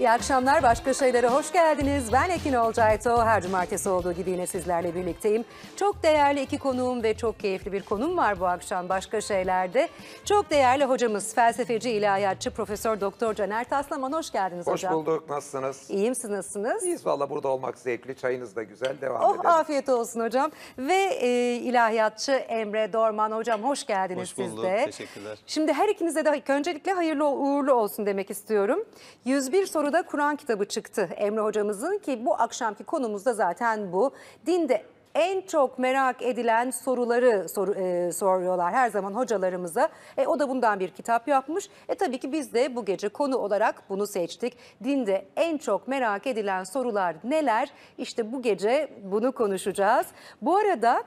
İyi akşamlar, başka şeylere hoş geldiniz. Ben Ekin Olcayto, her cumartesi olduğu gibi yine sizlerle birlikteyim. Çok değerli iki konuğum ve çok keyifli bir konum var bu akşam başka şeylerde. Çok değerli hocamız, felsefeci, ilahiyatçı, profesör doktor Caner Taslaman. Hoş geldiniz hoş hocam. Hoş bulduk, nasılsınız? İyiyim, siz nasılsınız? İyiyiz valla burada olmak zevkli, çayınız da güzel, devam oh, edelim. Afiyet olsun hocam. Ve e, ilahiyatçı Emre Dorman hocam hoş geldiniz hoş bulduk, siz teşekkürler. Şimdi her ikinize de öncelikle hayırlı uğurlu olsun demek istiyorum. 101 soru soruda Kur'an kitabı çıktı Emre hocamızın ki bu akşamki konumuz da zaten bu. Dinde en çok merak edilen soruları sor, e, soruyorlar her zaman hocalarımıza. E, o da bundan bir kitap yapmış. E tabii ki biz de bu gece konu olarak bunu seçtik. Dinde en çok merak edilen sorular neler? İşte bu gece bunu konuşacağız. Bu arada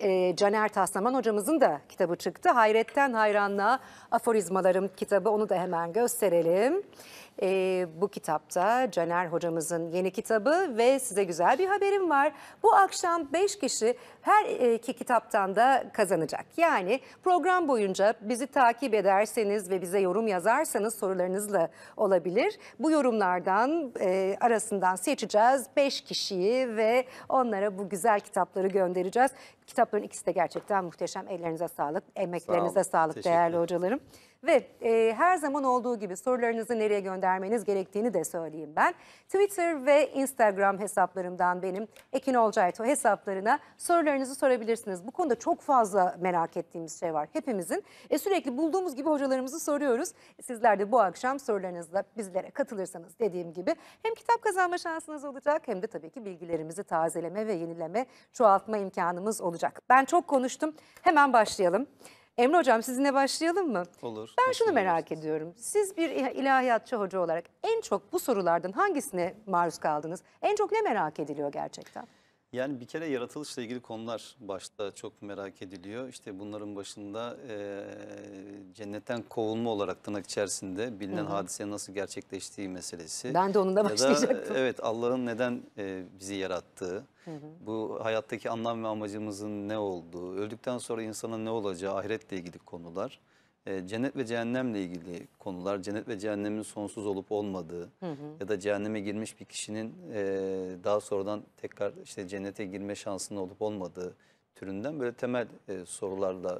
e, Caner Taslaman hocamızın da kitabı çıktı. Hayretten Hayranlığa Aforizmalarım kitabı onu da hemen gösterelim. E, bu kitapta Caner hocamızın yeni kitabı ve size güzel bir haberim var. Bu akşam 5 kişi her iki kitaptan da kazanacak. Yani program boyunca bizi takip ederseniz ve bize yorum yazarsanız sorularınızla olabilir. Bu yorumlardan e, arasından seçeceğiz 5 kişiyi ve onlara bu güzel kitapları göndereceğiz. Kitapların ikisi de gerçekten muhteşem. Ellerinize sağlık, emeklerinize Sağ sağlık değerli hocalarım. Ve e, her zaman olduğu gibi sorularınızı nereye göndermeniz gerektiğini de söyleyeyim ben. Twitter ve Instagram hesaplarımdan benim Ekin Olcayto hesaplarına sorularınızı sorabilirsiniz. Bu konuda çok fazla merak ettiğimiz şey var hepimizin. E, sürekli bulduğumuz gibi hocalarımızı soruyoruz. Sizler de bu akşam sorularınızla bizlere katılırsanız dediğim gibi hem kitap kazanma şansınız olacak hem de tabii ki bilgilerimizi tazeleme ve yenileme, çoğaltma imkanımız olacak. Ben çok konuştum. Hemen başlayalım. Emre Hocam sizinle başlayalım mı? Olur. Ben şunu merak ediyorum. Siz bir ilahiyatçı hoca olarak en çok bu sorulardan hangisine maruz kaldınız? En çok ne merak ediliyor gerçekten? Yani bir kere yaratılışla ilgili konular başta çok merak ediliyor. İşte bunların başında e, cennetten kovulma olarak tırnak içerisinde bilinen Hı -hı. hadise nasıl gerçekleştiği meselesi. Ben de onunla başlayacaktım. Da, evet Allah'ın neden e, bizi yarattığı, Hı -hı. bu hayattaki anlam ve amacımızın ne olduğu, öldükten sonra insana ne olacağı, ahiretle ilgili konular. E, cennet ve cehennemle ilgili konular, cennet ve cehennemin sonsuz olup olmadığı hı hı. ya da cehenneme girmiş bir kişinin e, daha sonradan tekrar işte cennete girme şansının olup olmadığı türünden böyle temel e, sorularla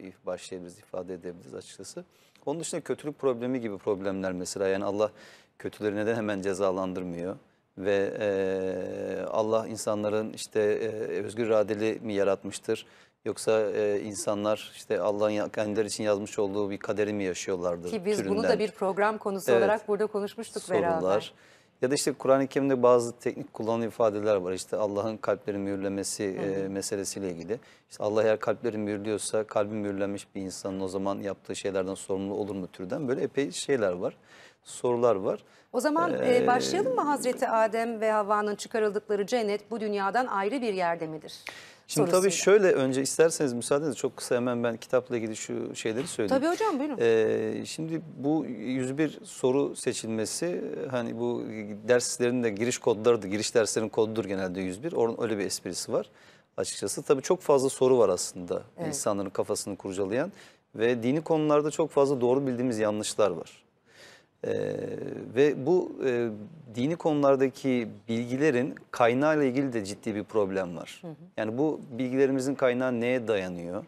e, başlayabiliriz, ifade edebiliriz açıkçası. Onun dışında kötülük problemi gibi problemler mesela yani Allah kötüleri neden hemen cezalandırmıyor? ve e, Allah insanların işte e, özgür iradeli mi yaratmıştır? Yoksa e, insanlar işte Allah'ın kendileri için yazmış olduğu bir kaderi mi yaşıyorlardır? Ki biz türünden. bunu da bir program konusu evet, olarak burada konuşmuştuk sorunlar. beraber. Ya da işte Kur'an-ı Kerim'de bazı teknik kullanılan ifadeler var. İşte Allah'ın kalpleri mühürlemesi hı hı. E, meselesiyle ilgili. İşte Allah eğer kalpleri mühürlüyorsa kalbi mühürlenmiş bir insanın o zaman yaptığı şeylerden sorumlu olur mu türden. Böyle epey şeyler var, sorular var. O zaman ee, başlayalım mı Hazreti Adem ve Havva'nın çıkarıldıkları cennet bu dünyadan ayrı bir yerde midir? Şimdi tabii şöyle önce isterseniz müsaadenizle çok kısa hemen ben kitapla ilgili şu şeyleri söyleyeyim. Tabii hocam buyurun. Ee, şimdi bu 101 soru seçilmesi hani bu derslerin de giriş kodları da giriş derslerin kodudur genelde 101. Onun öyle bir esprisi var açıkçası. Tabii çok fazla soru var aslında evet. insanların kafasını kurcalayan ve dini konularda çok fazla doğru bildiğimiz yanlışlar var. Ee, ve bu e, dini konulardaki bilgilerin kaynağıyla ilgili de ciddi bir problem var. Hı hı. Yani bu bilgilerimizin kaynağı neye dayanıyor?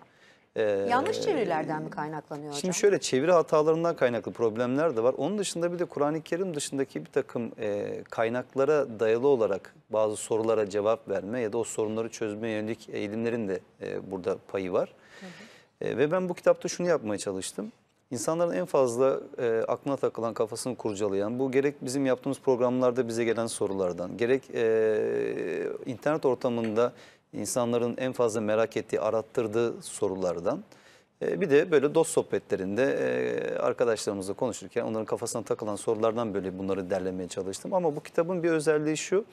Ee, Yanlış çevirilerden mi kaynaklanıyor hocam? Şimdi şöyle çeviri hatalarından kaynaklı problemler de var. Onun dışında bir de Kur'an-ı Kerim dışındaki bir takım e, kaynaklara dayalı olarak bazı sorulara cevap verme ya da o sorunları çözmeye yönelik eğilimlerin de e, burada payı var. Hı hı. E, ve ben bu kitapta şunu yapmaya çalıştım. İnsanların en fazla e, aklına takılan, kafasını kurcalayan, bu gerek bizim yaptığımız programlarda bize gelen sorulardan, gerek e, internet ortamında insanların en fazla merak ettiği, arattırdığı sorulardan, e, bir de böyle dost sohbetlerinde e, arkadaşlarımızla konuşurken onların kafasına takılan sorulardan böyle bunları derlemeye çalıştım. Ama bu kitabın bir özelliği şu,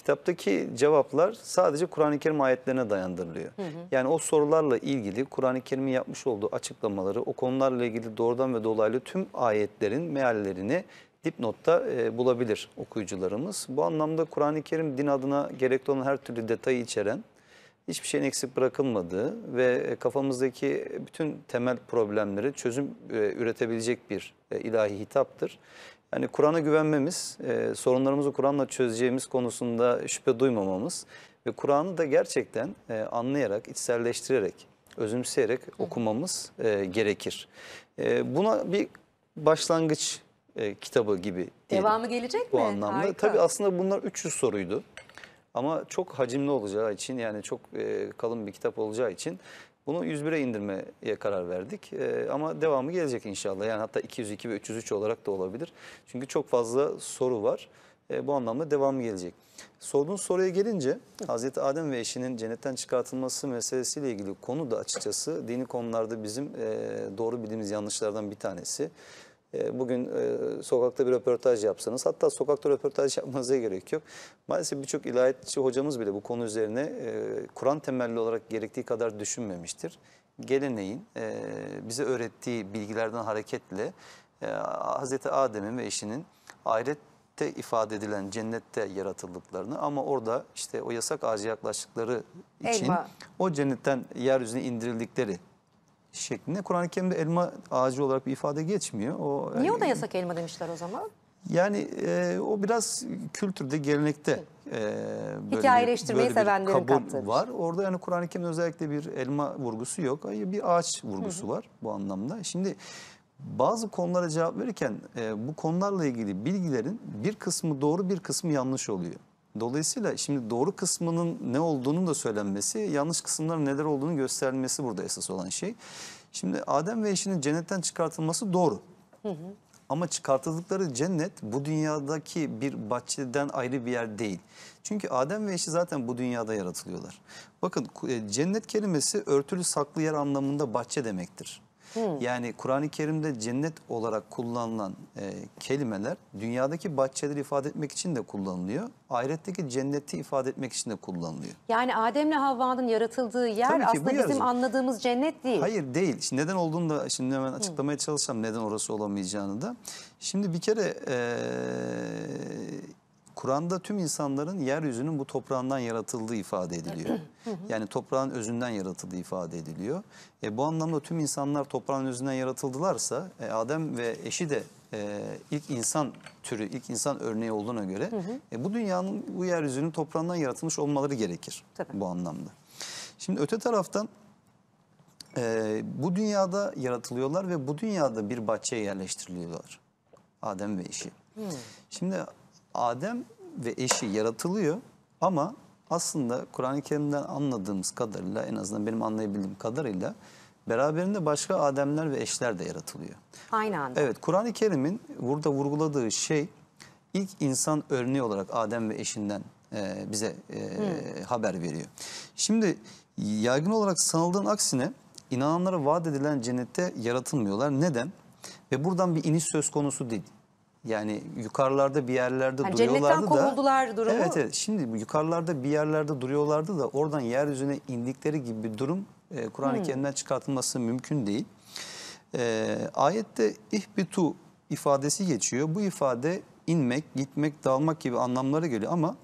Kitaptaki cevaplar sadece Kur'an-ı Kerim ayetlerine dayandırılıyor. Hı hı. Yani o sorularla ilgili Kur'an-ı Kerim'in yapmış olduğu açıklamaları, o konularla ilgili doğrudan ve dolaylı tüm ayetlerin meallerini dipnotta e, bulabilir okuyucularımız. Bu anlamda Kur'an-ı Kerim din adına gerekli olan her türlü detayı içeren, hiçbir şeyin eksik bırakılmadığı ve e, kafamızdaki bütün temel problemleri çözüm e, üretebilecek bir e, ilahi hitaptır. Yani Kur'an'a güvenmemiz, sorunlarımızı Kur'an'la çözeceğimiz konusunda şüphe duymamamız ve Kur'an'ı da gerçekten anlayarak, içselleştirerek, özümseyerek okumamız gerekir. Buna bir başlangıç kitabı gibi. Devamı gelecek bu mi? Bu anlamda. Harika. Tabii aslında bunlar 300 soruydu. Ama çok hacimli olacağı için yani çok e, kalın bir kitap olacağı için bunu 101'e indirmeye karar verdik. E, ama devamı gelecek inşallah. Yani hatta 202 ve 303 olarak da olabilir. Çünkü çok fazla soru var. E, bu anlamda devamı gelecek. Sorduğun soruya gelince Hazreti Adem ve eşinin cennetten çıkartılması meselesiyle ilgili konu da açıkçası dini konularda bizim e, doğru bildiğimiz yanlışlardan bir tanesi. E, bugün e, sokakta bir röportaj yapsanız hatta sokakta röportaj yapmanıza gerek yok. Maalesef birçok ilahiyatçı hocamız bile bu konu üzerine e, Kur'an temelli olarak gerektiği kadar düşünmemiştir. Geleneğin bize öğrettiği bilgilerden hareketle Hz. Adem'in ve eşinin ahiret ifade edilen cennette yaratıldıklarını ama orada işte o yasak ağacı yaklaştıkları için Elma. o cennetten yeryüzüne indirildikleri şeklinde. Kur'an-ı Kerim'de elma ağacı olarak bir ifade geçmiyor. O, Niye yani, o da yasak elma demişler o zaman? Yani e, o biraz kültürde, gelenekte e, böyle, hikayeleştirmeyi böyle sevenlerin kabul var. Orada yani Kur'an-ı Kerim'de özellikle bir elma vurgusu yok. Hayır bir ağaç vurgusu hı hı. var bu anlamda. Şimdi bazı konulara cevap verirken e, bu konularla ilgili bilgilerin bir kısmı doğru bir kısmı yanlış oluyor. Dolayısıyla şimdi doğru kısmının ne olduğunu da söylenmesi, yanlış kısımların neler olduğunu gösterilmesi burada esas olan şey. Şimdi Adem ve eşinin cennetten çıkartılması doğru. Hı hı. Ama çıkartıldıkları cennet bu dünyadaki bir bahçeden ayrı bir yer değil. Çünkü Adem ve eşi zaten bu dünyada yaratılıyorlar. Bakın e, cennet kelimesi örtülü saklı yer anlamında bahçe demektir. Hmm. Yani Kur'an-ı Kerim'de cennet olarak kullanılan e, kelimeler dünyadaki bahçeleri ifade etmek için de kullanılıyor. Ahiretteki cenneti ifade etmek için de kullanılıyor. Yani Adem'le Havva'nın yaratıldığı yer aslında yer... bizim anladığımız cennet değil. Hayır değil. Şimdi neden olduğunu da şimdi hemen açıklamaya hmm. çalışacağım neden orası olamayacağını da. Şimdi bir kere e, Kur'an'da tüm insanların yeryüzünün bu toprağından yaratıldığı ifade ediliyor. yani toprağın özünden yaratıldığı ifade ediliyor. E, bu anlamda tüm insanlar toprağın özünden yaratıldılarsa e, Adem ve eşi de e, ilk insan türü, ilk insan örneği olduğuna göre e, bu dünyanın, bu yeryüzünün toprağından yaratılmış olmaları gerekir Tabii. bu anlamda. Şimdi öte taraftan e, bu dünyada yaratılıyorlar ve bu dünyada bir bahçeye yerleştiriliyorlar. Adem ve eşi. Hmm. Şimdi Adem ve eşi yaratılıyor ama aslında Kur'an-ı Kerim'den anladığımız kadarıyla en azından benim anlayabildiğim kadarıyla beraberinde başka Ademler ve eşler de yaratılıyor. Aynı anda. Evet Kur'an-ı Kerim'in burada vurguladığı şey ilk insan örneği olarak Adem ve eşinden e, bize e, hmm. haber veriyor. Şimdi yaygın olarak sanıldığın aksine inananlara vaat edilen cennette yaratılmıyorlar. Neden? Ve buradan bir iniş söz konusu değil. Yani yukarılarda bir yerlerde yani duruyorlardı cennetten da. Cennetten kovuldular durumu. Evet evet. Şimdi yukarılarda bir yerlerde duruyorlardı da oradan yeryüzüne indikleri gibi bir durum e, Kur'an-ı hmm. Kerim'den çıkartılması mümkün değil. E, ayette ihbitu ifadesi geçiyor. Bu ifade inmek, gitmek, dalmak gibi anlamlara geliyor ama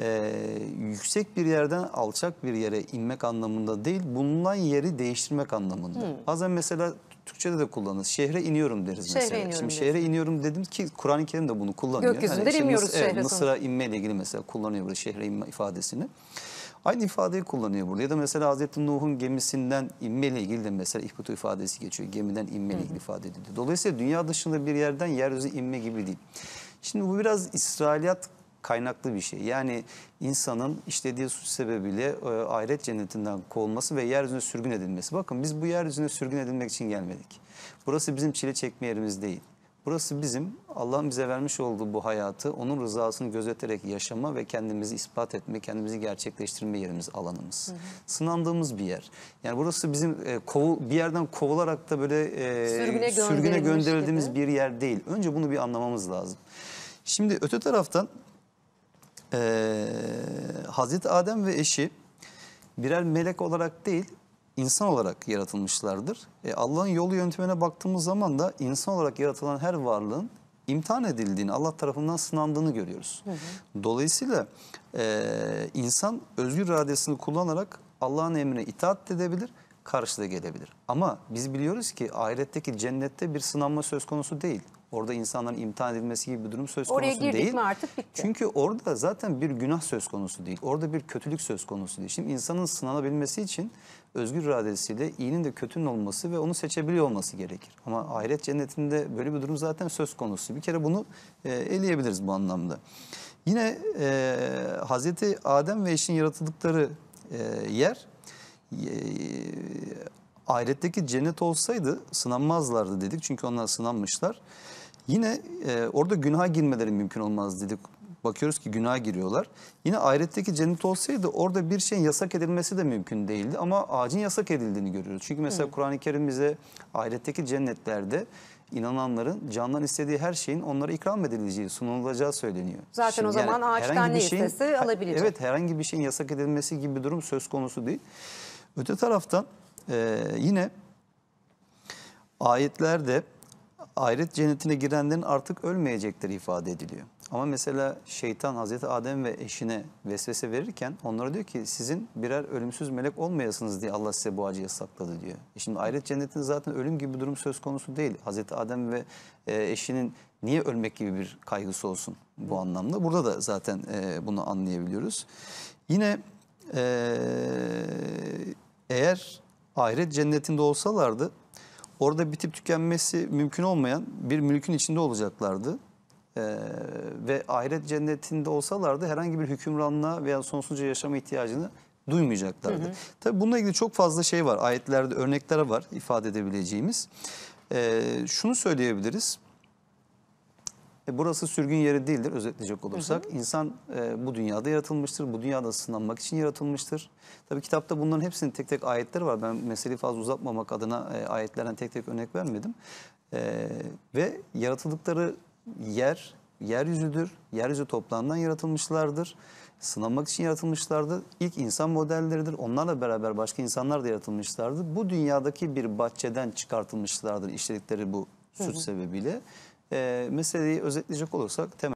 e, yüksek bir yerden alçak bir yere inmek anlamında değil, bulunan yeri değiştirmek anlamında. Hmm. Bazen mesela Türkçe'de de kullanırız. Şehre iniyorum deriz şehre mesela. Iniyorum Şimdi şehre iniyorum dedim ki Kur'an-ı Kerim de bunu kullanıyor. Hani Gökyüzünde yani iniyoruz şehre. Evet, Mısır'a ile ilgili mesela kullanıyor burada şehre inme ifadesini. Aynı ifadeyi kullanıyor burada. Ya da mesela Hazreti Nuh'un gemisinden inme ile ilgili de mesela ihbutu ifadesi geçiyor. Gemiden inme ile ilgili ifade ediliyor. Dolayısıyla dünya dışında bir yerden yeryüzü inme gibi değil. Şimdi bu biraz İsrailiyat kaynaklı bir şey. Yani insanın işlediği suç sebebiyle e, ahiret cennetinden kovulması ve yeryüzüne sürgün edilmesi. Bakın biz bu yeryüzüne sürgün edilmek için gelmedik. Burası bizim çile çekme yerimiz değil. Burası bizim Allah'ın bize vermiş olduğu bu hayatı onun rızasını gözeterek yaşama ve kendimizi ispat etme, kendimizi gerçekleştirme yerimiz, alanımız. Hı hı. Sınandığımız bir yer. Yani burası bizim e, kovu, bir yerden kovularak da böyle e, sürgüne, sürgüne gönderildiğimiz gibi. bir yer değil. Önce bunu bir anlamamız lazım. Şimdi öte taraftan e, Hazreti Adem ve eşi birer melek olarak değil insan olarak yaratılmışlardır. E, Allah'ın yolu yöntemine baktığımız zaman da insan olarak yaratılan her varlığın imtihan edildiğini, Allah tarafından sınandığını görüyoruz. Hı hı. Dolayısıyla e, insan özgür iradesini kullanarak Allah'ın emrine itaat edebilir, karşıda gelebilir. Ama biz biliyoruz ki ahiretteki cennette bir sınanma söz konusu değil. Orada insanların imtihan edilmesi gibi bir durum söz konusu Oraya girdik değil. mi artık bitti. Çünkü orada zaten bir günah söz konusu değil. Orada bir kötülük söz konusu değil. Şimdi insanın sınanabilmesi için özgür iradesiyle iyinin de kötünün olması ve onu seçebiliyor olması gerekir. Ama ahiret cennetinde böyle bir durum zaten söz konusu. Bir kere bunu e, eleyebiliriz bu anlamda. Yine e, Hazreti Adem ve eşin yaratıldıkları e, yer e, ahiretteki cennet olsaydı sınanmazlardı dedik. Çünkü onlar sınanmışlar. Yine e, orada günah girmeleri mümkün olmaz dedik. Bakıyoruz ki günah giriyorlar. Yine ayetteki cennet olsaydı orada bir şeyin yasak edilmesi de mümkün değildi. Ama ağacın yasak edildiğini görüyoruz. Çünkü mesela Kur'an-ı Kerim bize ayetteki cennetlerde inananların candan istediği her şeyin onlara ikram edileceği, sunulacağı söyleniyor. Zaten Şimdi o zaman yani ağaçtan ne şeyin, istese alabilecek. Evet herhangi bir şeyin yasak edilmesi gibi bir durum söz konusu değil. Öte taraftan e, yine ayetlerde ahiret cennetine girenlerin artık ölmeyecekleri ifade ediliyor. Ama mesela şeytan Hazreti Adem ve eşine vesvese verirken onlara diyor ki sizin birer ölümsüz melek olmayasınız diye Allah size bu acıyı sakladı diyor. E şimdi ahiret cennetinde zaten ölüm gibi bir durum söz konusu değil. Hazreti Adem ve e, eşinin niye ölmek gibi bir kaygısı olsun bu anlamda. Burada da zaten e, bunu anlayabiliyoruz. Yine eğer ahiret cennetinde olsalardı orada bitip tükenmesi mümkün olmayan bir mülkün içinde olacaklardı. Ee, ve ahiret cennetinde olsalardı herhangi bir hükümranlığa veya sonsuzca yaşama ihtiyacını duymayacaklardı. Hı hı. Tabii bununla ilgili çok fazla şey var. Ayetlerde örnekler var ifade edebileceğimiz. Ee, şunu söyleyebiliriz. E, burası sürgün yeri değildir özetleyecek olursak. Hı hı. İnsan e, bu dünyada yaratılmıştır. Bu dünyada sınanmak için yaratılmıştır. Tabii kitapta bunların hepsinin tek tek ayetleri var. Ben meseleyi fazla uzatmamak adına e, ayetlerden tek tek örnek vermedim. E, ve yaratıldıkları yer yeryüzüdür. Yeryüzü toprağından yaratılmışlardır. Sınanmak için yaratılmışlardı. İlk insan modelleridir. Onlarla beraber başka insanlar da yaratılmışlardı. Bu dünyadaki bir bahçeden çıkartılmışlardır işledikleri bu suç hı hı. sebebiyle e, meseleyi özetleyecek olursak temel